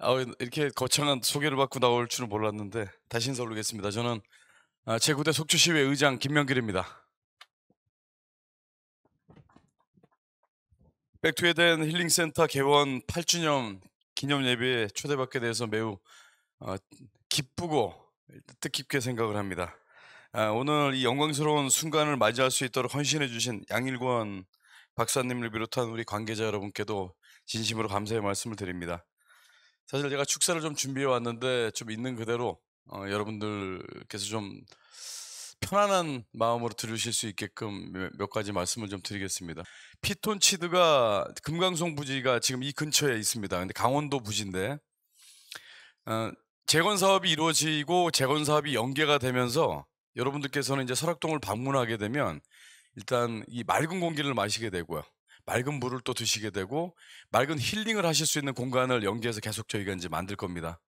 아, 어, 이렇게 거창한 소개를 받고 나올 줄은 몰랐는데 다시 인사 올리겠습니다. 저는 아, 제9대 속초시의 의장 김명길입니다. 백투에 대한 힐링센터 개원 8주년 기념 예배에 초대받게 돼서 매우 어, 기쁘고 뜻깊게 생각을 합니다. 아, 오늘 이 영광스러운 순간을 맞이할 수 있도록 헌신해 주신 양일권 박사님을 비롯한 우리 관계자 여러분께도 진심으로 감사의 말씀을 드립니다. 사실 제가 축사를 좀 준비해 왔는데 좀 있는 그대로 어, 여러분들께서 좀 편안한 마음으로 들으실 수 있게끔 몇 가지 말씀을 좀 드리겠습니다. 피톤치드가 금강송 부지가 지금 이 근처에 있습니다. 근데 강원도 부지인데 어, 재건 사업이 이루어지고 재건 사업이 연계가 되면서 여러분들께서는 이제 설악동을 방문하게 되면 일단 이 맑은 공기를 마시게 되고요. 맑은 물을 또 드시게 되고 맑은 힐링을 하실 수 있는 공간을 연계해서 계속 저희가 이제 만들 겁니다.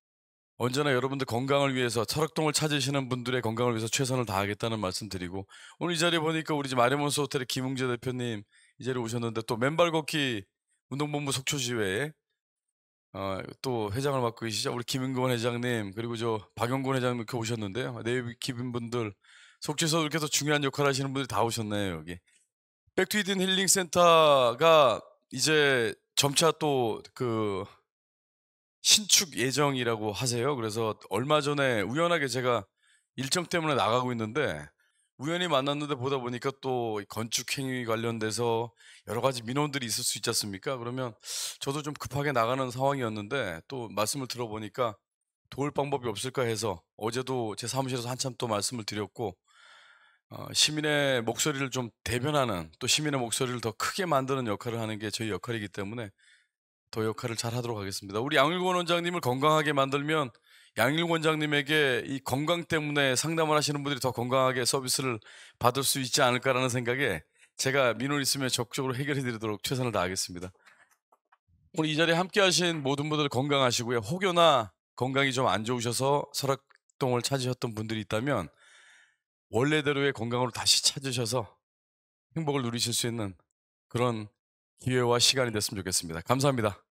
언제나 여러분들 건강을 위해서 철학동을 찾으시는 분들의 건강을 위해서 최선을 다하겠다는 말씀드리고 오늘 이 자리에 보니까 우리 마리몬스 호텔의 김웅재 대표님 이 자리에 오셨는데 또 맨발 걷기 운동본부 속초지회에 어, 또 회장을 맡고 계시죠 우리 김인근 회장님 그리고 저 박영곤 회장님 이렇게 오셨는데요 내일 아, 네, 기빈분들 속초에서 이렇게 해 중요한 역할을 하시는 분들이 다 오셨네요 여기 백투이든 힐링 센터가 이제 점차 또 그 신축 예정이라고 하세요. 그래서 얼마 전에 우연하게 제가 일정 때문에 나가고 있는데 우연히 만났는데 보다 보니까 또 건축 행위 관련돼서 여러 가지 민원들이 있을 수 있지 않습니까? 그러면 저도 좀 급하게 나가는 상황이었는데 또 말씀을 들어보니까 도울 방법이 없을까 해서 어제도 제 사무실에서 한참 또 말씀을 드렸고 어, 시민의 목소리를 좀 대변하는 또 시민의 목소리를 더 크게 만드는 역할을 하는 게 저희 역할이기 때문에 더 역할을 잘 하도록 하겠습니다. 우리 양일권 원장님을 건강하게 만들면 양일권 원장님에게 이 건강 때문에 상담을 하시는 분들이 더 건강하게 서비스를 받을 수 있지 않을까라는 생각에 제가 민원 있으면 적극적으로 해결해 드리도록 최선을 다하겠습니다. 오늘 이 자리에 함께 하신 모든 분들 건강하시고요. 혹여나 건강이 좀 안 좋으셔서 설악동을 찾으셨던 분들이 있다면 원래대로의 건강으로 다시 찾으셔서 행복을 누리실 수 있는 그런 기회와 시간이 됐으면 좋겠습니다. 감사합니다.